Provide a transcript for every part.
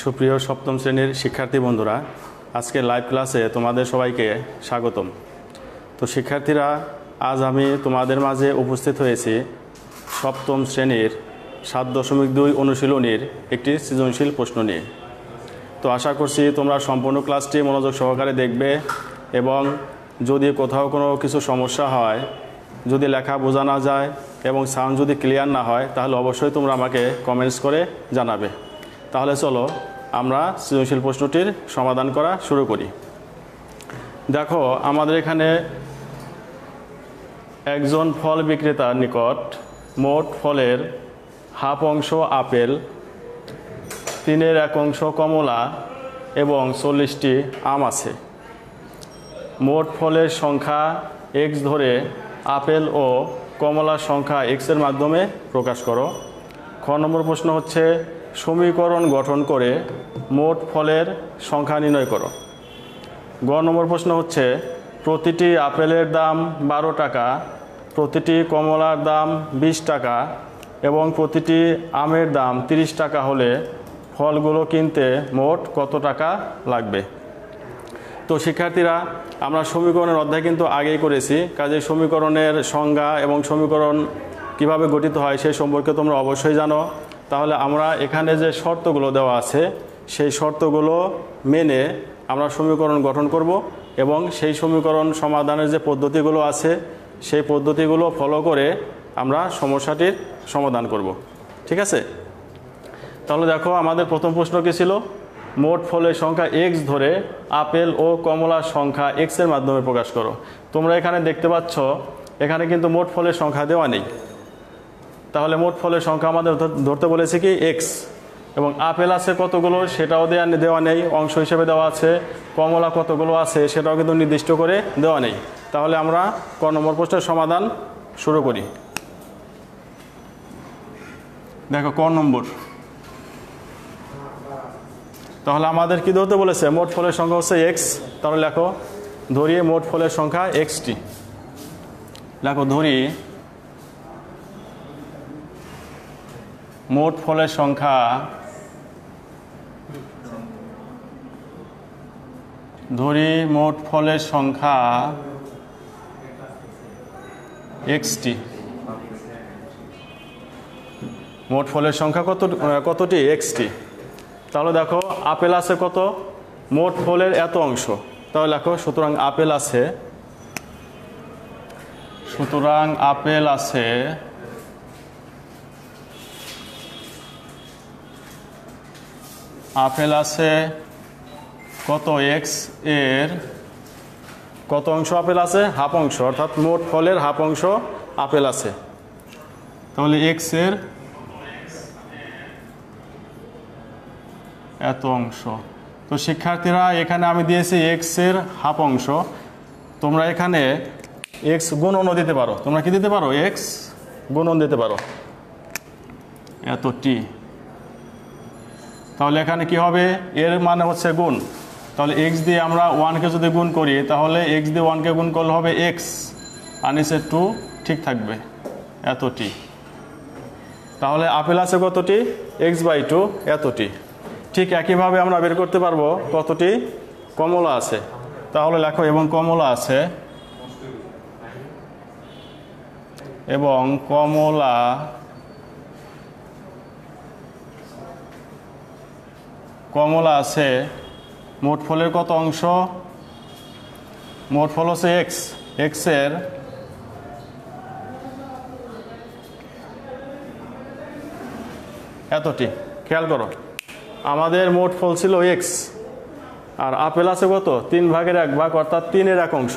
সুপ্রিয় সপ্তম শ্রেণীর শিক্ষার্থী বন্ধুরা আজকে লাইভ ক্লাসে তোমাদের সবাইকে স্বাগতম তো শিক্ষার্থীরা আজ আমি তোমাদের মাঝে উপস্থিত হয়েছি সপ্তম শ্রেণীর সাত দশমিক দুই অনুশীলনীর একটি সৃজনশীল প্রশ্ন নিয়ে তো আশা করছি তোমরা সম্পূর্ণ ক্লাসটি মনোযোগ সহকারে দেখবে এবং যদি কোথাও কোনো কিছু সমস্যা হয় যদি লেখা বোঝা না যায় এবং সাউন্ড যদি ক্লিয়ার না হয় তাহলে অবশ্যই তোমরা আমাকে কমেন্টস করে জানাবে তাহলে চলো আমরা সৃজনশীল প্রশ্নটির সমাধান করা শুরু করি দেখো আমাদের এখানে একজন ফল বিক্রেতার নিকট মোট ফলের হাফ অংশ আপেল তিনের এক অংশ কমলা এবং চল্লিশটি আম আছে মোট ফলের সংখ্যা এক্স ধরে আপেল ও কমলার সংখ্যা এক্সের মাধ্যমে প্রকাশ করো খ নম্বর প্রশ্ন হচ্ছে সমীকরণ গঠন করে মোট ফলের সংখ্যা নির্ণয় করো গ নম্বর প্রশ্ন হচ্ছে প্রতিটি আপেলের দাম বারো টাকা প্রতিটি কমলার দাম ২০ টাকা এবং প্রতিটি আমের দাম ৩০ টাকা হলে ফলগুলো কিনতে মোট কত টাকা লাগবে তো শিক্ষার্থীরা আমরা সমীকরণের অধ্যায় কিন্তু আগেই করেছি কাজে সমীকরণের সংজ্ঞা এবং সমীকরণ কিভাবে গঠিত হয় সে সম্পর্কে তোমরা অবশ্যই জানো তাহলে আমরা এখানে যে শর্তগুলো দেওয়া আছে সেই শর্তগুলো মেনে আমরা সমীকরণ গঠন করব এবং সেই সমীকরণ সমাধানের যে পদ্ধতিগুলো আছে সেই পদ্ধতিগুলো ফলো করে আমরা সমস্যাটির সমাধান করব ঠিক আছে তাহলে দেখো আমাদের প্রথম প্রশ্ন কী ছিল মোট ফলের সংখ্যা এক্স ধরে আপেল ও কমলার সংখ্যা এক্সের মাধ্যমে প্রকাশ করো তোমরা এখানে দেখতে পাচ্ছ এখানে কিন্তু মোট ফলের সংখ্যা দেওয়া নেই তাহলে মোট ফলের সংখ্যা আমাদের ধরতে বলেছে কি এক্স এবং আপেল আছে কতগুলো সেটাও দেওয়া দেওয়া নেই অংশ হিসেবে দেওয়া আছে কমলা কতগুলো আছে সেটাও কিন্তু নির্দিষ্ট করে দেওয়া নেই তাহলে আমরা ক নম্বর প্রশ্নের সমাধান শুরু করি দেখো ক নম্বর তাহলে আমাদের কি ধরতে বলেছে মোট ফলের সংখ্যা হচ্ছে এক্স তাহলে লেখো ধরিয়ে মোট ফলের সংখ্যা এক্সটি লেখো ধরিয়ে মোট ফলের সংখ্যা ধরি মোট ফলের সংখ্যা এক্সটি মোট ফলের সংখ্যা কত কতটি এক্সটি তাহলে দেখো আপেল আছে কত মোট ফলের এত অংশ তাহলে দেখো সুতরাং আপেল আছে সুতরাং আপেল আছে আপেল আছে কত এক্স এর কত অংশ আপেল আছে হাফ অংশ অর্থাৎ মোট ফলের হাফ অংশ আপেল আছে তাহলে এক্স এর এত অংশ তো শিক্ষার্থীরা এখানে আমি দিয়েছি এক্স এর হাফ অংশ তোমরা এখানে এক্স গুণন দিতে পারো তোমরা কি দিতে পারো এক্স গুণন দিতে পারো এত টি তাহলে এখানে কি হবে এর মানে হচ্ছে গুণ তাহলে এক্স দিয়ে আমরা ওয়ানকে যদি গুণ করি তাহলে এক্স দিয়ে ওয়ানকে গুণ করলে হবে এক্স আর নিচে টু ঠিক থাকবে এতটি তাহলে আপেল আছে কতটি এক্স বাই টু এতটি ঠিক একইভাবে আমরা বের করতে পারবো কতটি কমলা আছে তাহলে লেখো এবং কমলা আছে এবং কমলা কমলা আছে মোট ফলের কত অংশ মোট ফল হচ্ছে এক্স এক্সের এতটি খেয়াল করো আমাদের মোট ফল ছিল এক্স আর আপেল আছে কত তিন ভাগের এক ভাগ অর্থাৎ তিনের এক অংশ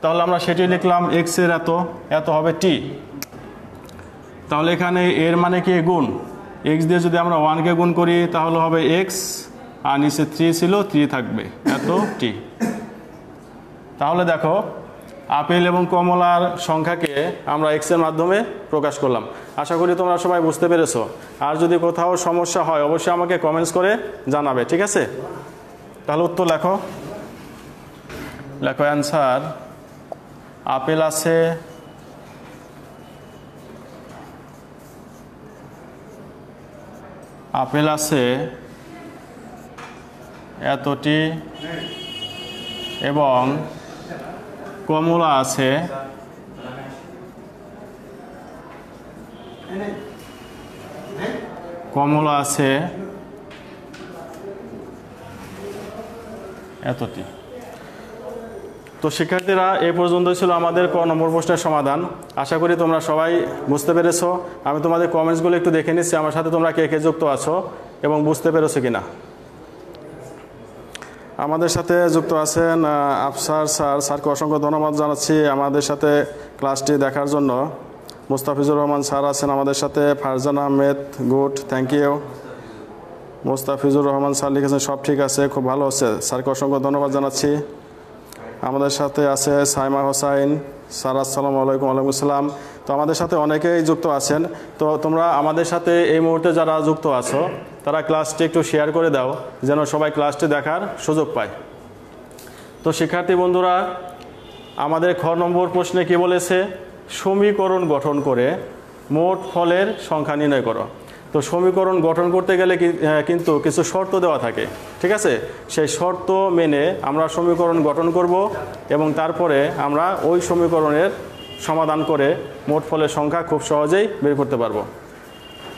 তাহলে আমরা সেটি লিখলাম এক্সের এত এত হবে টি তাহলে এখানে এর মানে কি গুণ এক্স দিয়ে যদি আমরা ওয়ানকে গুণ করি তাহলে হবে এক্স আর নিচে থ্রি ছিল থ্রি থাকবে এত টি তাহলে দেখো আপেল এবং কমলার সংখ্যাকে আমরা এক্সের মাধ্যমে প্রকাশ করলাম আশা করি তোমরা সবাই বুঝতে পেরেছো আর যদি কোথাও সমস্যা হয় অবশ্যই আমাকে কমেন্টস করে জানাবে ঠিক আছে তাহলে উত্তর লেখো লেখো অ্যান্সার আপেল আছে আপেল আছে এতটি এবং কমলা আছে কমলা আছে এতটি তো শিক্ষার্থীরা এ পর্যন্ত ছিল আমাদের ক নম্বর প্রশ্নের সমাধান আশা করি তোমরা সবাই বুঝতে পেরেছো আমি তোমাদের কমেন্টসগুলো একটু দেখে নিচ্ছি আমার সাথে তোমরা কে কে যুক্ত আছো এবং বুঝতে পেরেছো কি না আমাদের সাথে যুক্ত আছেন আফসার স্যার স্যারকে অসংখ্য ধন্যবাদ জানাচ্ছি আমাদের সাথে ক্লাসটি দেখার জন্য মুস্তাফিজুর রহমান স্যার আছেন আমাদের সাথে Farzan Ahmed good thank you Mustafizur Rahman sir লিখেছেন সব ঠিক আছে খুব ভালো আছে স্যারকে অসংখ্য ধন্যবাদ জানাচ্ছি আমাদের সাথে আছে সাইমা হোসাইন স্যার আসসালামু আলাইকুম আলাইকুম আসসালাম তো আমাদের সাথে অনেকেই যুক্ত আছেন তো তোমরা আমাদের সাথে এই মুহূর্তে যারা যুক্ত আছো তারা ক্লাসটি একটু শেয়ার করে দাও যেন সবাই ক্লাসটি দেখার সুযোগ পায় তো শিক্ষার্থী বন্ধুরা আমাদের খ নম্বর প্রশ্নে কি বলেছে সমীকরণ গঠন করে মোট ফলের সংখ্যা নির্ণয় করো তো সমীকরণ গঠন করতে গেলে কিন্তু কিছু শর্ত দেওয়া থাকে ঠিক আছে সেই শর্ত মেনে আমরা সমীকরণ গঠন করব এবং তারপরে আমরা ওই সমীকরণের সমাধান করে মোট ফলের সংখ্যা খুব সহজেই বের করতে পারবো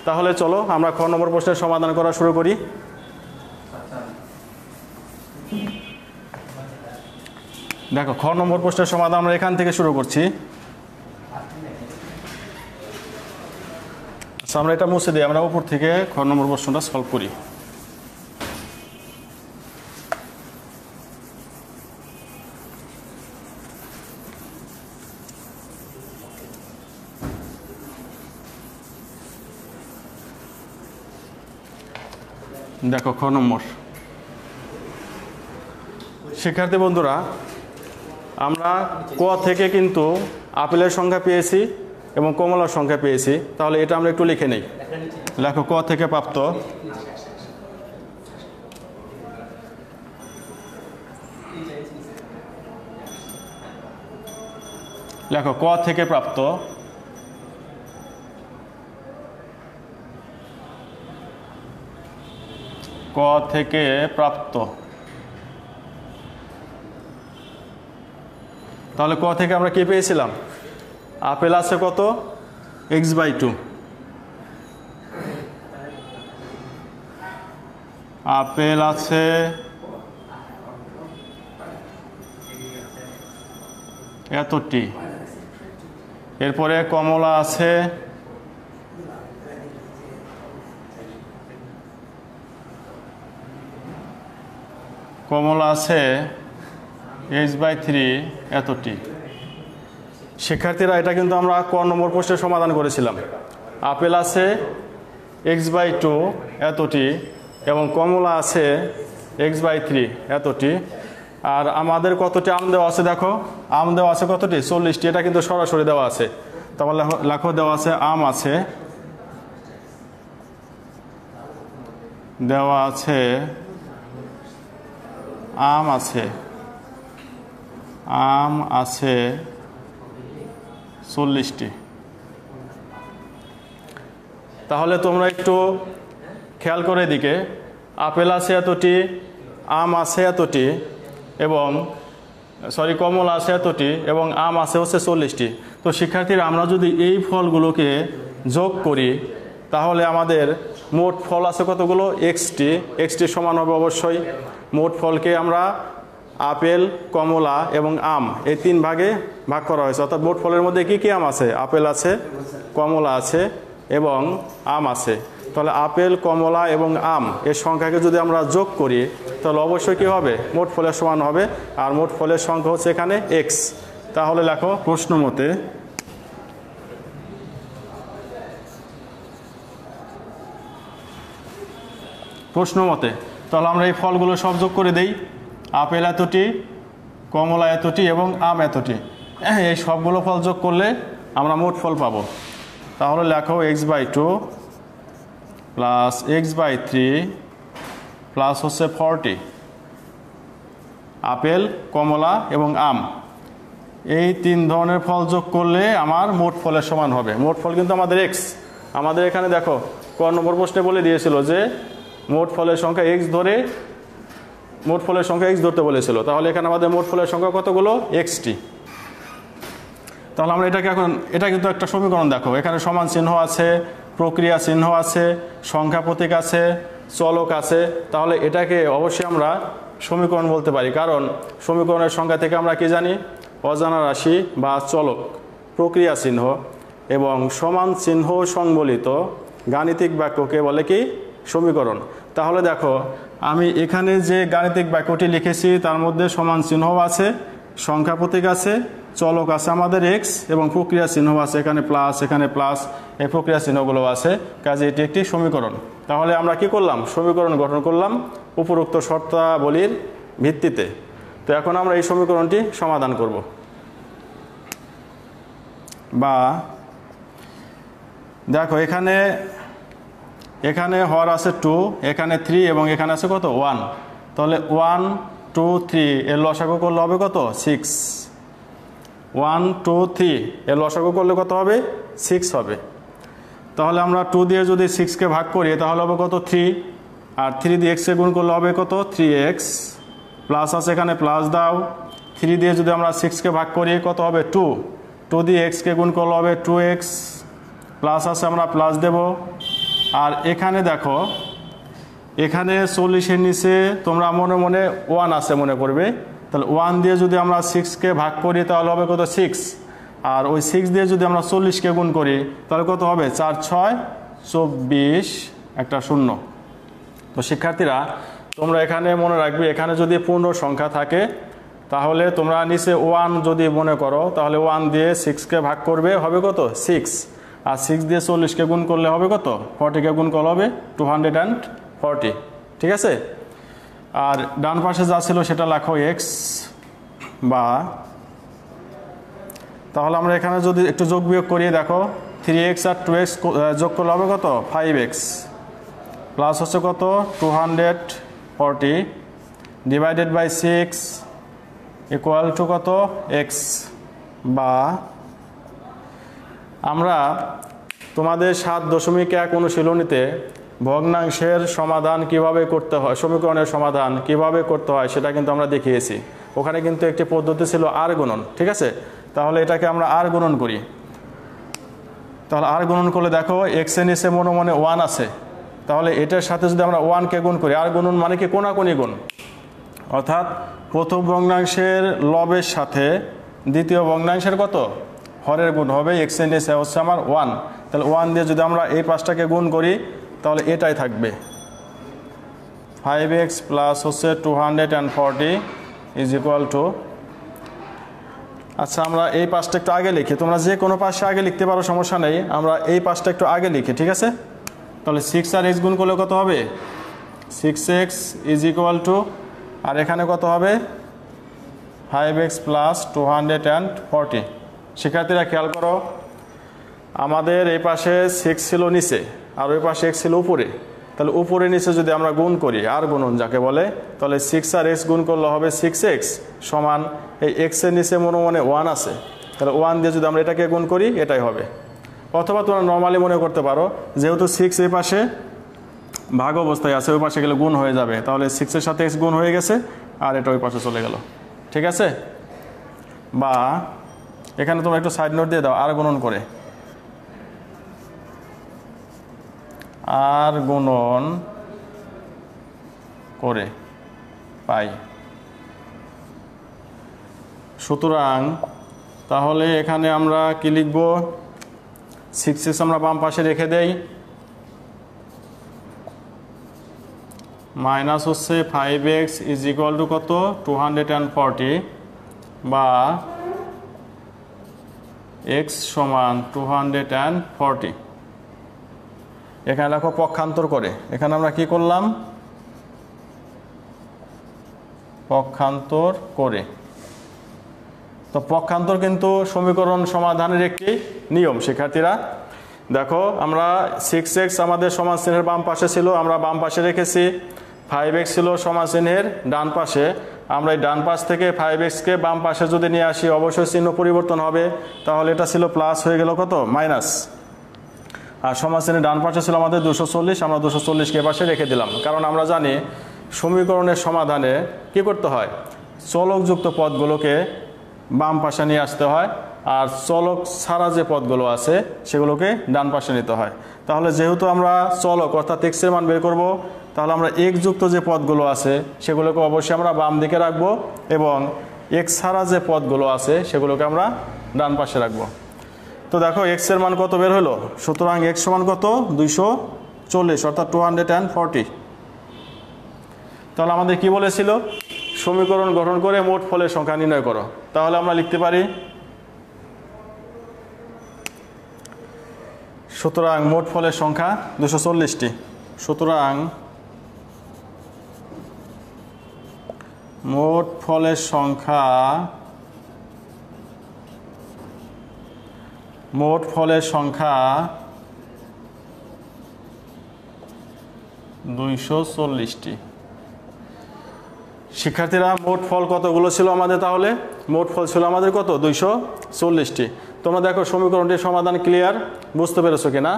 তাহলে চলো আমরা খ নম্বর প্রশ্নের সমাধান করা শুরু করি দেখো খ নম্বর প্রশ্নের সমাধান আমরা এখান থেকে শুরু করছি আচ্ছা আমরা এটা মুছে দিই আমরা উপর থেকে খ নম্বর প্রশ্নটা সলভ করি দেখো খ নম্বর শিক্ষার্থী বন্ধুরা আমরা ক থেকে কিন্তু আপেলের সংখ্যা পেয়েছি এবং কমলার সংখ্যা পেয়েছি তাহলে এটা আমরা একটু লিখে নেই লেখো ক থেকে প্রাপ্ত লেখো ক থেকে প্রাপ্ত ক থেকে প্রাপ্ত তাহলে ক থেকে আমরা কি পেয়েছিলাম আপেল আছে কত এক্স বাই টু আপেল আছে এতটি এরপরে কমলা আছে কমলা আছে এইচ বাই থ্রি এতটি শিক্ষার্থীরা এটা কিন্তু আমরা ক নম্বর প্রশ্নের সমাধান করেছিলাম আপেল আছে এক্স বাই টু এতটি এবং কমলা আছে এক্স বাই থ্রি এতটি আর আমাদের কতটি আম দেওয়া আছে দেখো আম দেওয়া আছে কতটি চল্লিশটি এটা কিন্তু সরাসরি দেওয়া আছে তোমার লেখো দেওয়া আছে আম আছে দেওয়া আছে আম আছে আম আছে চল্লিশটি তাহলে তোমরা একটু খেয়াল করে দিকে আপেল আছে এতটি আম আছে এতটি এবং সরি কমলা আছে এতটি এবং আম আছে হচ্ছে চল্লিশটি তো শিক্ষার্থীরা আমরা যদি এই ফলগুলোকে যোগ করি তাহলে আমাদের মোট ফল আছে কতগুলো এক্সটি এক্সটি সমান হবে অবশ্যই মোট ফলকে আমরা আপেল কমলা এবং আম এই তিন ভাগে ভাগ করা হয়েছে অর্থাৎ মোট ফলের মধ্যে কী কী আম আছে আপেল আছে কমলা আছে এবং আম আছে তাহলে আপেল কমলা এবং আম এর সংখ্যাকে যদি আমরা যোগ করি তাহলে অবশ্যই কী হবে মোট ফলের সমান হবে আর মোট ফলের সংখ্যা হচ্ছে এখানে এক্স তাহলে লেখো প্রশ্ন মতে প্রশ্ন মতে তাহলে আমরা এই ফলগুলো সব যোগ করে দেই আপেল এতটি কমলা এতটি এবং আম এতটি এই সবগুলো ফল যোগ করলে আমরা মোট ফল পাবো তাহলে লেখো x by two plus x by three plus হচ্ছে ফর্টি আপেল কমলা এবং আম এই তিন ধরনের ফল যোগ করলে আমার মোট ফলের সমান হবে মোট ফল কিন্তু আমাদের এক্স আমাদের এখানে দেখো ক নম্বর প্রশ্নে বলে দিয়েছিল যে মোট ফলের সংখ্যা এক্স ধরে মোট ফলের সংখ্যা এক্স ধরতে বলেছিল তাহলে এখানে আমাদের মোট ফলের সংখ্যা কতগুলো এক্সটি তাহলে আমরা এটাকে এখন এটা কিন্তু একটা সমীকরণ দেখো এখানে সমান চিহ্ন আছে প্রক্রিয়া চিহ্ন আছে সংখ্যা প্রতীক আছে চলক আছে তাহলে এটাকে অবশ্যই আমরা সমীকরণ বলতে পারি কারণ সমীকরণের সংখ্যা থেকে আমরা কি জানি অজানা রাশি বা চলক প্রক্রিয়া চিহ্ন এবং সমান চিহ্ন সংবলিত গাণিতিক বাক্যকে বলে কি সমীকরণ তাহলে দেখো আমি এখানে যে গাণিতিক বাক্যটি লিখেছি তার মধ্যে সমান চিহ্ন আছে সংখ্যা প্রতীক আছে চলক আছে আমাদের এক্স এবং প্রক্রিয়া চিহ্ন আছে এখানে প্লাস এখানে প্লাস এই প্রক্রিয়া চিহ্নগুলো আছে কাজে এটি একটি সমীকরণ তাহলে আমরা কি করলাম সমীকরণ গঠন করলাম উপরোক্ত শর্তাবলীর ভিত্তিতে তো এখন আমরা এই সমীকরণটি সমাধান করব বা দেখো এখানে এখানে হর আছে টু এখানে থ্রি এবং এখানে আছে কত ওয়ান তাহলে ওয়ান টু থ্রি এর লসাগ করলে হবে কত সিক্স ওয়ান টু থ্রি এর লসাগ করলে কত হবে সিক্স হবে তাহলে আমরা টু দিয়ে যদি সিক্সকে ভাগ করি তাহলে হবে কত থ্রি আর থ্রি দিয়ে এক্সকে গুণ করলে হবে কত থ্রি এক্স প্লাস আছে এখানে প্লাস দাও থ্রি দিয়ে যদি আমরা সিক্সকে ভাগ করি কত হবে টু টু দিয়ে এক্সকে গুণ করলে হবে টু এক্স প্লাস আছে আমরা প্লাস দেবো আর এখানে দেখো এখানে চল্লিশের নিচে তোমরা মনে মনে ওয়ান আছে মনে করবে তাহলে ওয়ান দিয়ে যদি আমরা সিক্সকে ভাগ করি তাহলে হবে কত সিক্স আর ওই সিক্স দিয়ে যদি আমরা চল্লিশকে গুণ করি তাহলে কত হবে চার ছয় চব্বিশ একটা শূন্য তো শিক্ষার্থীরা তোমরা এখানে মনে রাখবে এখানে যদি পূর্ণ সংখ্যা থাকে তাহলে তোমরা নিচে ওয়ান যদি মনে করো তাহলে ওয়ান দিয়ে সিক্সকে ভাগ করবে হবে কত সিক্স আর সিক্স দিয়ে চল্লিশকে গুণ করলে হবে কত ফর্টিকে গুণ করলে হবে টু হান্ড্রেড অ্যান্ড ফর্টি ঠিক আছে আর ডান পাশে যা ছিল সেটা লেখো এক্স বা তাহলে আমরা এখানে যদি একটু যোগ বিয়োগ করিয়ে দেখো থ্রি এক্স আর টু এক্স যোগ করলে হবে কত ফাইভ এক্স প্লাস হচ্ছে কত two hundred forty divided by six equal to কত এক্স বা আমরা তোমাদের সাত দশমিক এক অনুশীলনীতে ভগ্নাংশের সমাধান কিভাবে করতে হয় সমীকরণের সমাধান কিভাবে করতে হয় সেটা কিন্তু আমরা দেখিয়েছি ওখানে কিন্তু একটি পদ্ধতি ছিল আর গুণন ঠিক আছে তাহলে এটাকে আমরা আর গুণন করি তাহলে আর গুণন করলে দেখো এক্স এন এসে মনে মনে ওয়ান আছে তাহলে এটার সাথে যদি আমরা ওয়ানকে গুণ করি আর গুণন মানে কি কোনাকুনি গুণ অর্থাৎ প্রথম ভগ্নাংশের লবের সাথে দ্বিতীয় ভগ্নাংশের কত হরের গুণ হবে এক্স এন হচ্ছে আমার ওয়ান তাহলে ওয়ান দিয়ে যদি আমরা এই পাঁচটাকে গুণ করি তাহলে এটাই থাকবে ফাইভ এক্স প্লাস হচ্ছে two hundred and forty is equal to আচ্ছা আমরা এই পাশটা একটু আগে লিখি তোমরা যে কোনো পাশে আগে লিখতে পারো সমস্যা নেই আমরা এই পাশটা একটু আগে লিখি ঠিক আছে তাহলে সিক্স আর এক্স গুণ করলে কত হবে six x is equal to আর এখানে কত হবে five x plus two hundred and forty শিক্ষার্থীরা খেয়াল করো আমাদের এই পাশে সিক্স ছিল নিচে আর ওই পাশে এক্স ছিল উপরে তাহলে উপরে নিচে যদি আমরা গুণ করি আর গুণন যাকে বলে তাহলে সিক্স আর এক্স গুণ করলে হবে সিক্স এক্স সমান এই এক্সের নিচে মনে মনে ওয়ান আছে তাহলে ওয়ান দিয়ে যদি আমরা এটাকে গুণ করি এটাই হবে অথবা তোমরা নর্মালি মনে করতে পারো যেহেতু সিক্স এই পাশে ভাগ অবস্থায় আছে ওই পাশে গেলে গুণ হয়ে যাবে তাহলে সিক্সের সাথে এক্স গুণ হয়ে গেছে আর এটা ওই পাশে চলে গেল ঠিক আছে বা এখানে তোমরা একটু সাইড নোট দিয়ে দাও আর গুণন করে আর গুণন করে পাই সুতরাং তাহলে এখানে আমরা কি লিখব সিক্স সিক্স আমরা বাম পাশে রেখে দেই মাইনাস হচ্ছে five x is equal to কত টু হান্ড্রেড অ্যান্ড ফর্টি বা এক্স সমান টু হান্ড্রেড অ্যান্ড ফর্টি এখানে লেখো পক্ষান্তর করে এখানে আমরা কি করলাম পক্ষান্তর করে তো পক্ষান্তর কিন্তু সমীকরণ সমাধানের একটি নিয়ম শিক্ষার্থীরা দেখো আমরা সিক্স এক্স আমাদের সমান চিহ্নের বাম পাশে ছিল আমরা বাম পাশে রেখেছি ফাইভ এক্স ছিল সমান চিহ্নের ডান পাশে আমরা এই ডান পাশ থেকে ফাইভ এক্সকে বাম পাশে যদি নিয়ে আসি অবশ্যই চিহ্ন পরিবর্তন হবে তাহলে এটা ছিল প্লাস হয়ে গেল কত মাইনাস আর সমাজশ্রেণীর ডান পাশে ছিল আমাদের দুশো চল্লিশ আমরা দুশো চল্লিশকে পাশে রেখে দিলাম কারণ আমরা জানি সমীকরণের সমাধানে কি করতে হয় চলকযুক্ত পদগুলোকে বাম পাশে নিয়ে আসতে হয় আর চলক ছাড়া যে পদগুলো আছে সেগুলোকে ডান পাশে নিতে হয় তাহলে যেহেতু আমরা চলক অর্থাৎ এক্সের মান বের করব তাহলে আমরা যুক্ত যে পদগুলো আছে সেগুলোকে অবশ্যই আমরা বাম দিকে রাখব এবং এক্স ছাড়া যে পদগুলো আছে সেগুলোকে আমরা ডান পাশে রাখব তো দেখো এক্সের মান কত বের হলো সুতরাং এক্স সমান কত দুইশো চল্লিশ অর্থাৎ টু হান্ড্রেড অ্যান্ড ফর্টি তাহলে আমাদের কী বলেছিল সমীকরণ গঠন করে মোট ফলের সংখ্যা নির্ণয় করো তাহলে আমরা লিখতে পারি সুতরাং মোট ফলের সংখ্যা দুশো চল্লিশটি সুতরাং মোট ফলের সংখ্যা মোট ফলের সংখ্যা দুইশো চল্লিশটি শিক্ষার্থীরা মোট ফল কতগুলো ছিল আমাদের তাহলে মোট ফল ছিল আমাদের কত দুইশো চল্লিশটি তোমরা দেখো সমীকরণটির সমাধান ক্লিয়ার বুঝতে পেরেছো কিনা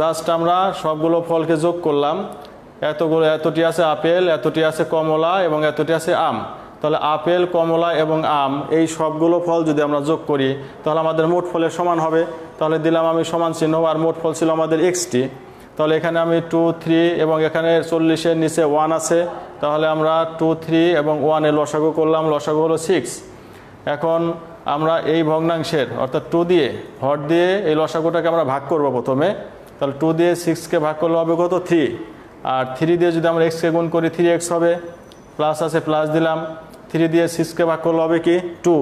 জাস্ট আমরা সবগুলো ফলকে যোগ করলাম এতগুলো এতটি আছে আপেল এতটি আছে কমলা এবং এতটি আছে আম তাহলে আপেল কমলা এবং আম এই সবগুলো ফল যদি আমরা যোগ করি তাহলে আমাদের মোট ফলের সমান হবে তাহলে দিলাম আমি সমান চিহ্ন আর মোট ফল ছিল আমাদের এক্সটি তাহলে এখানে আমি টু থ্রি এবং এখানে চল্লিশের নিচে ওয়ান আছে তাহলে আমরা টু থ্রি এবং ওয়ানে লসাগু করলাম লসাগু হলো সিক্স এখন আমরা এই ভগ্নাংশের অর্থাৎ টু দিয়ে হট দিয়ে এই লসাগুটাকে আমরা ভাগ করব প্রথমে তাহলে টু দিয়ে সিক্সকে ভাগ করলে হবে কত থ্রি আর থ্রি দিয়ে যদি আমরা এক্সকে গুণ করি থ্রি এক্স হবে প্লাস আছে প্লাস দিলাম থ্রি দিয়ে সিক্সকে ভাগ করলে হবে কি টু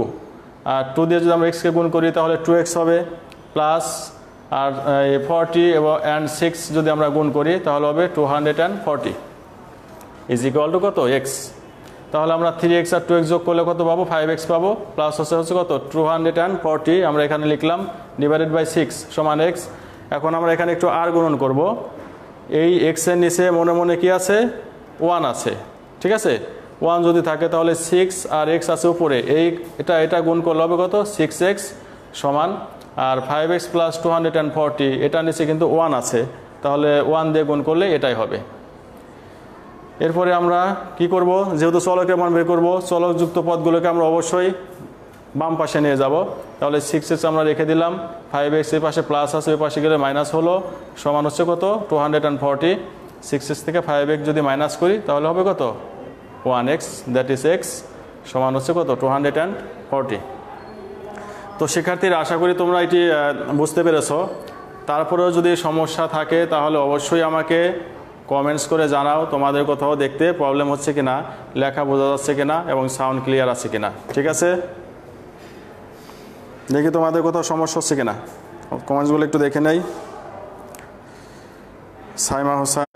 আর টু দিয়ে যদি আমরা এক্সকে গুণ করি তাহলে টু এক্স হবে প্লাস আর ফর্টি এবং অ্যান্ড সিক্স যদি আমরা গুণ করি তাহলে হবে two hundred and forty is equal to কত এক্স তাহলে আমরা থ্রি এক্স আর টু এক্স যোগ করলে কত পাবো ফাইভ এক্স পাবো প্লাস হচ্ছে হচ্ছে কত টু হান্ড্রেড অ্যান্ড ফর্টি আমরা এখানে লিখলাম ডিভাইডেড বাই সিক্স সমান এক্স এখন আমরা এখানে একটু আর গুণন করব এই এক্সের নিচে মনে মনে কি আছে ওয়ান আছে ঠিক আছে ওয়ান যদি থাকে তাহলে সিক্স আর এক্স আছে উপরে এই এটা এটা গুণ করলে হবে কত সিক্স এক্স সমান আর five x plus two hundred and forty এটার নিচে কিন্তু ওয়ান আছে তাহলে ওয়ান দিয়ে গুণ করলে এটাই হবে এরপরে আমরা কি করব যেহেতু চলকের মান বের করবো চলকযুক্ত পদগুলোকে আমরা অবশ্যই বাম পাশে নিয়ে যাব তাহলে সিক্স এক্স আমরা রেখে দিলাম ফাইভ এক্স এর পাশে প্লাস আছে ওই পাশে গেলে মাইনাস হলো সমান হচ্ছে কত two hundred and forty six x থেকে ফাইভ এক্স যদি মাইনাস করি তাহলে হবে কত one x that is x সমান হচ্ছে কত টু হান্ড্রেড অ্যান্ড ফর্টি তো শিক্ষার্থীরা আশা করি তোমরা এটি বুঝতে পেরেছ তারপরেও যদি সমস্যা থাকে তাহলে অবশ্যই আমাকে কমেন্টস করে জানাও তোমাদের কোথাও দেখতে প্রবলেম হচ্ছে কি না লেখা বোঝা যাচ্ছে কি না এবং সাউন্ড ক্লিয়ার আছে কি না ঠিক আছে দেখি তোমাদের কোথাও সমস্যা হচ্ছে কি না কমেন্টসগুলো একটু দেখে নেই সাইমা হোসাইন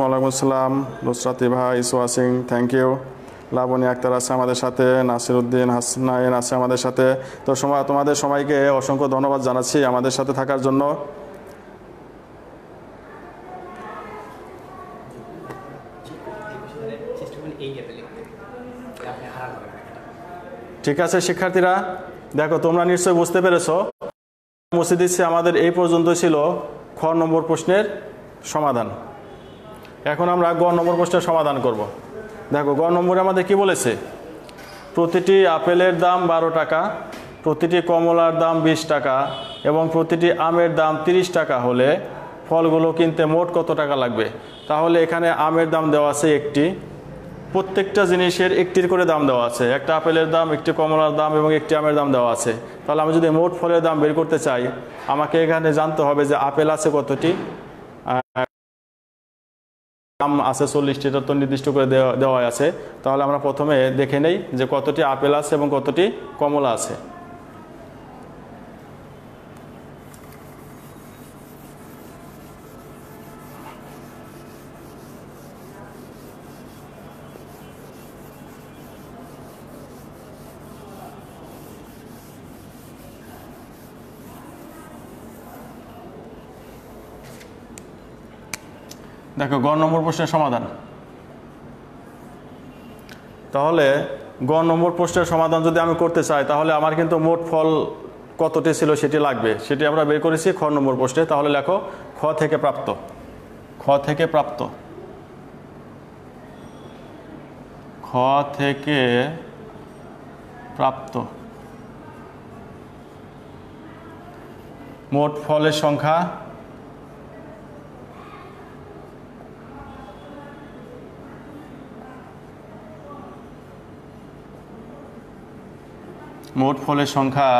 ওয়ালাইকুম আসসালাম নুসরাত ইভা ইসওয়াসিং থ্যাংক ইউ লাবণী আক্তার আছে আমাদের সাথে নাসির উদ্দিন হাসনাইন আছে আমাদের সাথে তো সময় তোমাদের সবাইকে অসংখ্য ধন্যবাদ জানাচ্ছি আমাদের সাথে থাকার জন্য ঠিক আছে শিক্ষার্থীরা দেখো তোমরা নিশ্চয়ই বুঝতে পেরেছ মসজিদ আমাদের এই পর্যন্ত ছিল খ নম্বর প্রশ্নের সমাধান এখন আমরা গ নম্বর প্রশ্নের সমাধান করব দেখো গ নম্বরে আমাদের কি বলেছে প্রতিটি আপেলের দাম বারো টাকা প্রতিটি কমলার দাম ২০ টাকা এবং প্রতিটি আমের দাম ৩০ টাকা হলে ফলগুলো কিনতে মোট কত টাকা লাগবে তাহলে এখানে আমের দাম দেওয়া আছে একটি প্রত্যেকটা জিনিসের একটির করে দাম দেওয়া আছে একটা আপেলের দাম একটি কমলার দাম এবং একটি আমের দাম দেওয়া আছে তাহলে আমি যদি মোট ফলের দাম বের করতে চাই আমাকে এখানে জানতে হবে যে আপেল আছে কতটি দাম আছে চল্লিশটি তো নির্দিষ্ট করে দেওয়া আছে তাহলে আমরা প্রথমে দেখে নেই যে কতটি আপেল আছে এবং কতটি কমলা আছে দেখো গ নম্বর প্রশ্নের সমাধান তাহলে গ নম্বর প্রশ্নের সমাধান যদি আমি করতে চাই তাহলে আমার কিন্তু মোট ফল কতটি ছিল সেটি লাগবে সেটি আমরা বের করেছি খ নম্বর প্রশ্নে তাহলে লেখো খ থেকে প্রাপ্ত খ থেকে প্রাপ্ত খ থেকে প্রাপ্ত মোট ফলের সংখ্যা মোট ফলের সংখ্যা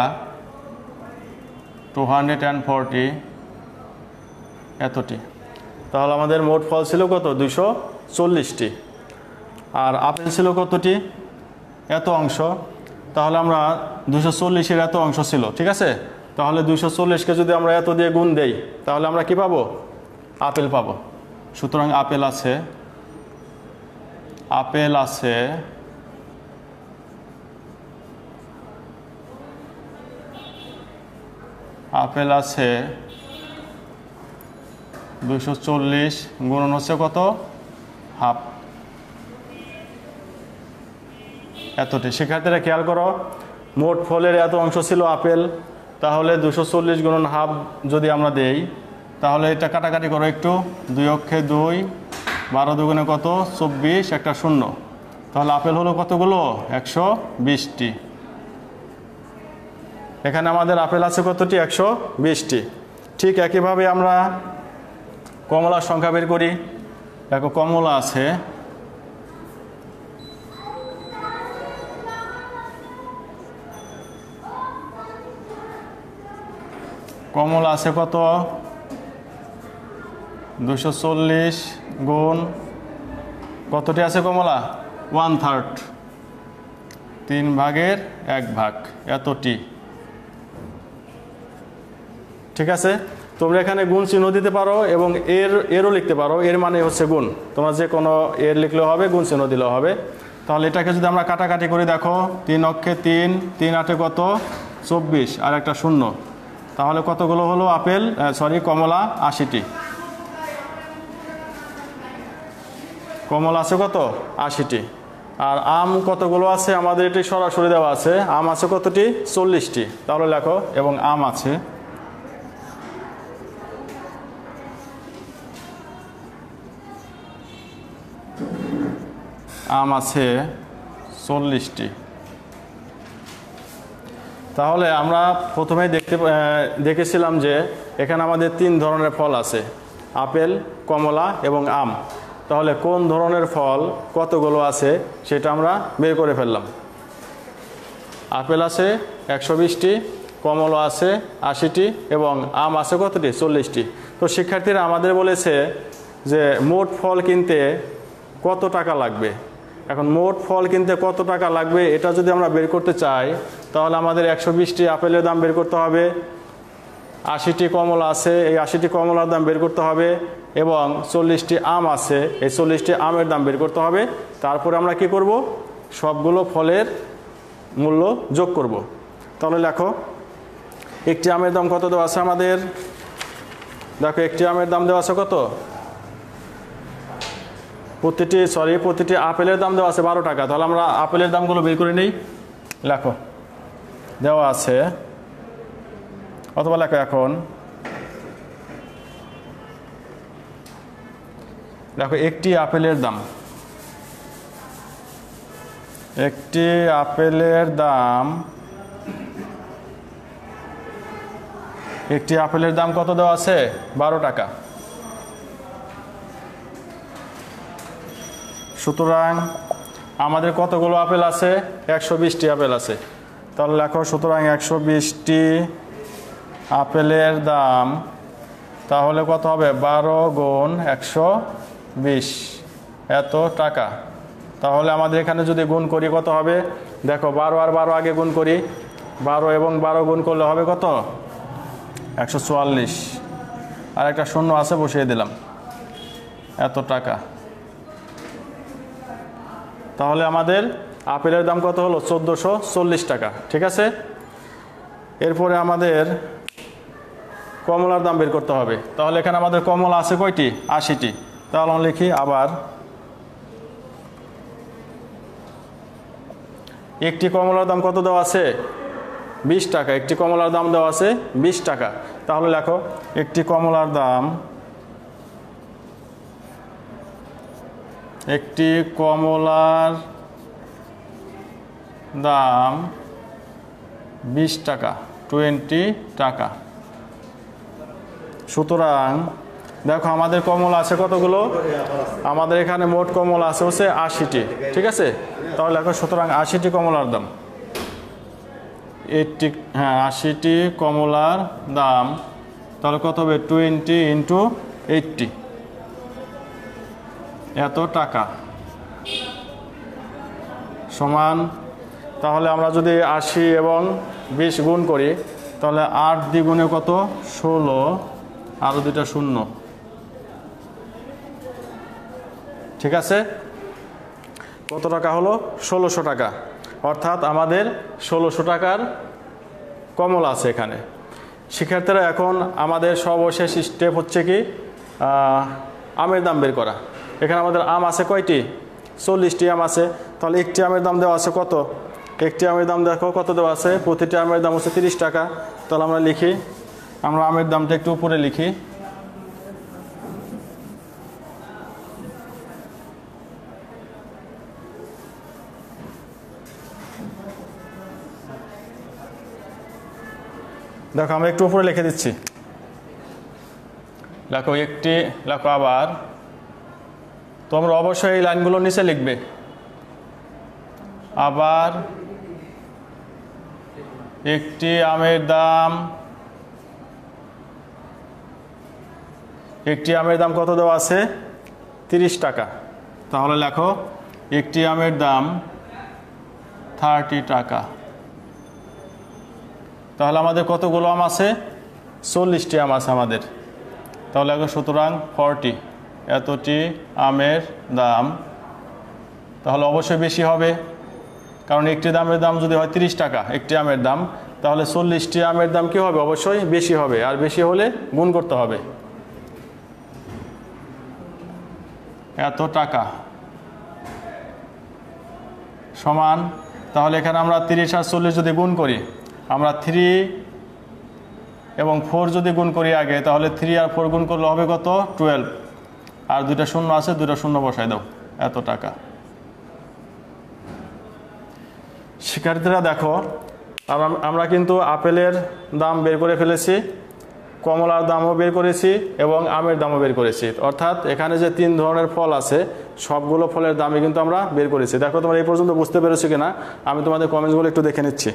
টু হান্ড্রেড অ্যান্ড ফোরটি এতটি তাহলে আমাদের মোট ফল ছিল কত দুশো চল্লিশটি আর আপেল ছিল কতটি এত অংশ তাহলে আমরা দুশো চল্লিশের এত অংশ ছিল ঠিক আছে তাহলে দুশো চল্লিশকে যদি আমরা এত দিয়ে গুণ দেই তাহলে আমরা কি পাবো আপেল পাবো সুতরাং আপেল আছে আপেল আছে আপেল আছে দুশো চল্লিশ গুণন হচ্ছে কত হাফ এতটি শিক্ষার্থীরা খেয়াল করো মোট ফলের এত অংশ ছিল আপেল তাহলে দুশো চল্লিশ গুণন হাফ যদি আমরা দেই তাহলে এটা কাটাকাটি করো একটু দুই অক্ষে দুই বারো দুগুণে কত চব্বিশ একটা শূন্য তাহলে আপেল হলো কতগুলো একশো বিশটি এখানে আমাদের আপেল আছে কতটি একশো বিশটি ঠিক একইভাবে আমরা কমলার সংখ্যা বের করি দেখো কমলা আছে কমলা আছে কত দুশো চল্লিশ গুণ কতটি আছে কমলা ওয়ান থার্ড তিন ভাগের এক ভাগ এতটি ঠিক আছে তোমরা এখানে গুণ চিহ্ন দিতে পারো এবং এর এরও লিখতে পারো এর মানে হচ্ছে গুণ তোমার যে কোনো এর লিখলেও হবে গুণ চিহ্ন দিলেও হবে তাহলে এটাকে যদি আমরা কাটাকাটি করে দেখো তিন অক্ষে তিন তিন আটে কত চব্বিশ আর একটা শূন্য তাহলে কতগুলো হলো আপেল সরি কমলা আশিটি কমলা আছে কত আশিটি আর আম কতগুলো আছে আমাদের এটি সরাসরি দেওয়া আছে আম আছে কতটি চল্লিশটি তাহলে লেখো এবং আম আছে আম আছে চল্লিশটি তাহলে আমরা প্রথমেই দেখতে দেখেছিলাম যে এখানে আমাদের তিন ধরনের ফল আছে আপেল কমলা এবং আম তাহলে কোন ধরনের ফল কতগুলো আছে সেটা আমরা বের করে ফেললাম আপেল আছে একশো বিশটি কমলা আছে আশিটি এবং আম আছে কতটি চল্লিশটি তো শিক্ষার্থীরা আমাদের বলেছে যে মোট ফল কিনতে কত টাকা লাগবে এখন মোট ফল কিনতে কত টাকা লাগবে এটা যদি আমরা বের করতে চাই তাহলে আমাদের একশো বিশটি আপেলের দাম বের করতে হবে আশিটি কমলা আছে এই আশিটি কমলার দাম বের করতে হবে এবং চল্লিশটি আম আছে এই চল্লিশটি আমের দাম বের করতে হবে তারপরে আমরা কি করব সবগুলো ফলের মূল্য যোগ করব। তাহলে লেখো একটি আমের দাম কত দেওয়া আছে আমাদের দেখো একটি আমের দাম দেওয়া আছে কত প্রতিটি সরি প্রতিটি আপেলের দাম দেওয়া আছে বারো টাকা তাহলে আমরা আপেলের দামগুলো বের করে নিই লেখো দেওয়া আছে অথবা লেখো এখন দেখো একটি আপেলের দাম একটি আপেলের দাম একটি আপেলের দাম কত দেওয়া আছে বারো টাকা সুতরাং আমাদের কতগুলো আপেল আছে একশো বিশটি আপেল আছে তাহলে লেখো সুতরাং একশো বিশটি আপেলের দাম তাহলে কত হবে বারো গুণ একশো বিশ এত টাকা তাহলে আমাদের এখানে যদি গুণ করি কত হবে দেখো বারো আর বারো আগে গুণ করি বারো এবং বারো গুণ করলে হবে কত একশো চুয়াল্লিশ আর একটা শূন্য আছে বসিয়ে দিলাম এত টাকা তাহলে আমাদের আপেলের দাম কত হলো চোদ্দোশো চল্লিশ টাকা ঠিক আছে এরপরে আমাদের কমলার দাম বের করতে হবে তাহলে এখানে আমাদের কমলা আছে কয়টি আশিটি তাহলে আমি লিখি আবার একটি কমলার দাম কত দেওয়া আছে বিশ টাকা একটি কমলার দাম দেওয়া আছে বিশ টাকা তাহলে লেখো একটি কমলার দাম একটি কমলার দাম বিশ টাকা টোয়েন্টি টাকা সুতরাং দেখো আমাদের কমলা আছে কতগুলো আমাদের এখানে মোট কমল আছে হচ্ছে আশিটি ঠিক আছে তাহলে দেখো সুতরাং আশিটি কমলার দাম এইটটি হ্যাঁ আশিটি কমলার দাম তাহলে কত হবে টোয়েন্টি ইন্টু এইটটি এত টাকা সমান তাহলে আমরা যদি আশি এবং বিশ গুণ করি তাহলে আট দ্বিগুণে কত ষোলো আরও দুটা শূন্য ঠিক আছে কত টাকা হলো ষোলোশো টাকা অর্থাৎ আমাদের ষোলোশো টাকার কমল আছে এখানে শিক্ষার্থীরা এখন আমাদের সর্বশেষ স্টেপ হচ্ছে কি আমের দাম বের করা এখানে আমাদের আম আছে কয়টি চল্লিশটি আম আছে তাহলে একটি আমের দাম দেওয়া আছে কত একটি আমের দাম দেখো কত দেওয়া আছে প্রতিটি আমের দাম হচ্ছে তিরিশ টাকা তাহলে আমরা লিখি আমরা আমের দামটা একটু উপরে লিখি দেখো আমরা একটু উপরে লিখে দিচ্ছি লেখো একটি লেখো আবার তোমরা অবশ্যই এই লাইনগুলোর নিচে লিখবে আবার একটি আমের দাম একটি আমের দাম কত দেওয়া আছে তিরিশ টাকা তাহলে লেখো একটি আমের দাম থার্টি টাকা তাহলে আমাদের কতগুলো আম আছে চল্লিশটি আম আছে আমাদের তাহলে লেখো সুতরাং ফর্টি এতটি আমের দাম তাহলে অবশ্যই বেশি হবে কারণ একটি দামের দাম যদি হয় তিরিশ টাকা একটি আমের দাম তাহলে চল্লিশটি আমের দাম কী হবে অবশ্যই বেশি হবে আর বেশি হলে গুণ করতে হবে এত টাকা সমান তাহলে এখানে আমরা তিরিশ আর চল্লিশ যদি গুণ করি আমরা থ্রি এবং ফোর যদি গুণ করি আগে তাহলে থ্রি আর ফোর গুণ করলে হবে কত টুয়েলভ আর দুইটা শূন্য আছে দুইটা শূন্য বসায় দাও এত টাকা শিক্ষার্থীরা দেখো আমরা কিন্তু আপেলের দাম বের করে ফেলেছি কমলার দামও বের করেছি এবং আমের দামও বের করেছি অর্থাৎ এখানে যে তিন ধরনের ফল আছে সবগুলো ফলের দামই কিন্তু আমরা বের করেছি দেখো তোমরা এই পর্যন্ত বুঝতে পেরেছো কিনা আমি তোমাদের কমেন্টসগুলো একটু দেখে নিচ্ছি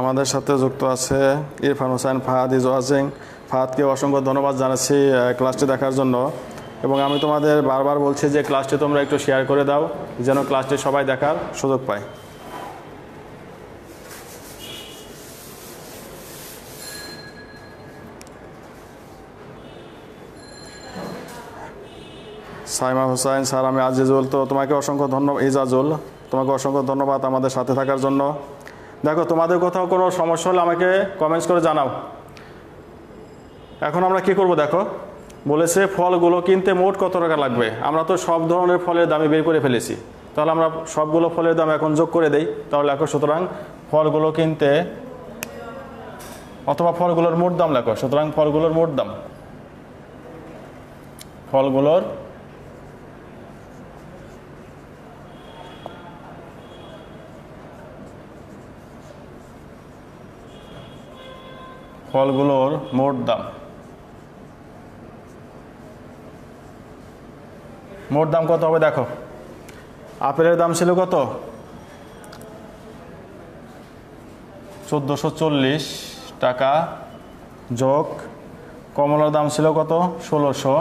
আমাদের সাথে যুক্ত আছে ইরফান হোসেন ফাহাদ ইজ আজিং ফাহাদকে অসংখ্য ধন্যবাদ জানাচ্ছি ক্লাসটি দেখার জন্য এবং আমি তোমাদের বারবার বলছি যে ক্লাসটি তোমরা একটু শেয়ার করে দাও যেন ক্লাসটি সবাই দেখার সুযোগ পায় সাইমা হুসাইন স্যার আমি আজিজুল তো তোমাকে অসংখ্য ধন্যবাদ ইজাজুল তোমাকে অসংখ্য ধন্যবাদ আমাদের সাথে থাকার জন্য দেখো তোমাদের কোথাও কোনো সমস্যা হলে আমাকে কমেন্টস করে জানাও এখন আমরা কি করব দেখো বলেছে ফলগুলো কিনতে মোট কত টাকা লাগবে আমরা তো সব ধরনের ফলের দামে বের করে ফেলেছি তাহলে আমরা সবগুলো ফলের দাম এখন যোগ করে দেই তাহলে লেখো সুতরাং ফলগুলো কিনতে অথবা ফলগুলোর মোট দাম লেখো সুতরাং ফলগুলোর মোট দাম ফলগুলোর ফলগুলোর মোট দাম মোট দাম কত হবে দেখো আপেলের দাম ছিল কত চোদ্দোশো চল্লিশ টাকা যোগ কমলার দাম ছিল কত ষোলোশো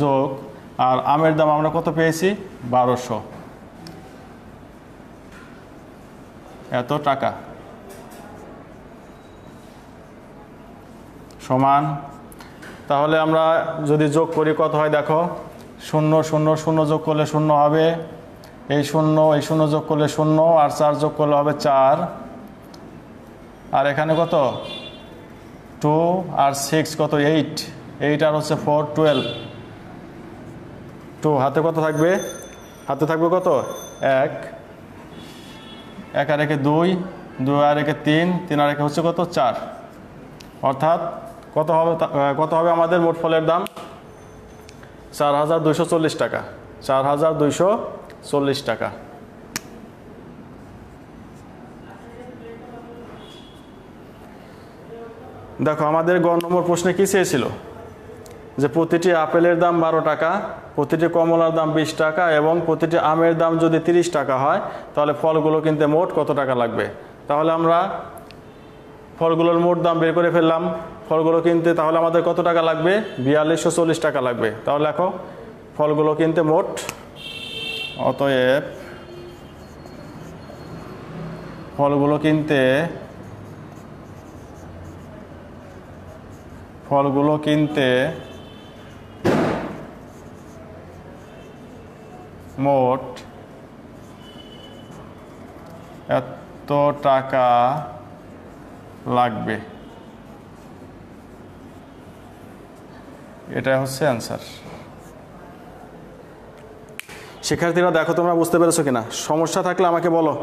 যোগ আর আমের দাম আমরা কত পেয়েছি বারোশো এত টাকা সমান তাহলে আমরা যদি যোগ করি কত হয় দেখো শূন্য শূন্য শূন্য যোগ করলে শূন্য হবে এই শূন্য এই শূন্য যোগ করলে শূন্য আর চার যোগ করলে হবে চার আর এখানে কত টু আর সিক্স কত এইট এইট আর হচ্ছে ফোর টুয়েলভ টু হাতে কত থাকবে হাতে থাকবে কত এক এক আর একে দুই দুই আর একে তিন তিন আর একে হচ্ছে কত চার অর্থাৎ কত হবে কত হবে আমাদের মোট ফলের দাম চার হাজার দুইশো চল্লিশ টাকা চার হাজার দুইশো চল্লিশ টাকা দেখো আমাদের গ নম্বর প্রশ্নে কী চেয়েছিল যে প্রতিটি আপেলের দাম বারো টাকা প্রতিটি কমলার দাম বিশ টাকা এবং প্রতিটি আমের দাম যদি তিরিশ টাকা হয় তাহলে ফলগুলো কিনতে মোট কত টাকা লাগবে তাহলে আমরা ফলগুলোর মোট দাম বের করে ফেললাম ফলগুলো কিনতে তাহলে আমাদের কত টাকা লাগবে বিয়াল্লিশশো চল্লিশ টাকা লাগবে তাহলে লেখো ফলগুলো কিনতে মোট অতএব ফলগুলো কিনতে ফলগুলো কিনতে মোট এত টাকা লাগবে এটা হচ্ছে অ্যান্সার শিক্ষার্থীরা দেখো তোমরা বুঝতে পেরেছো কিনা সমস্যা থাকলে আমাকে বলো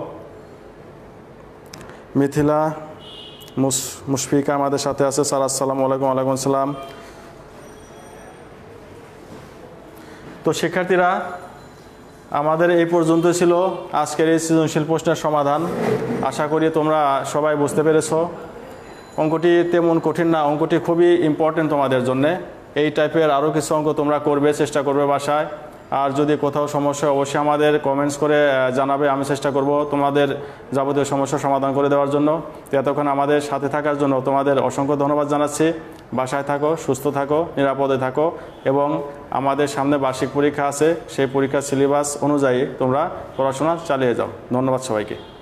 মিথিলা মুস মুশফিকা আমাদের সাথে আছে স্যার আসসালাম আলাইকুম আলাইকুম আসসালাম তো শিক্ষার্থীরা আমাদের এই পর্যন্ত ছিল আজকের এই সৃজনশীল প্রশ্নের সমাধান আশা করি তোমরা সবাই বুঝতে পেরেছ অঙ্কটি তেমন কঠিন না অঙ্কটি খুবই ইম্পর্টেন্ট তোমাদের জন্যে এই টাইপের আরও কিছু অঙ্ক তোমরা করবে চেষ্টা করবে বাসায় আর যদি কোথাও সমস্যা অবশ্যই আমাদের কমেন্টস করে জানাবে আমি চেষ্টা করব তোমাদের যাবতীয় সমস্যা সমাধান করে দেওয়ার জন্য এতক্ষণ আমাদের সাথে থাকার জন্য তোমাদের অসংখ্য ধন্যবাদ জানাচ্ছি বাসায় থাকো সুস্থ থাকো নিরাপদে থাকো এবং আমাদের সামনে বার্ষিক পরীক্ষা আছে সেই পরীক্ষার সিলেবাস অনুযায়ী তোমরা পড়াশোনা চালিয়ে যাও ধন্যবাদ সবাইকে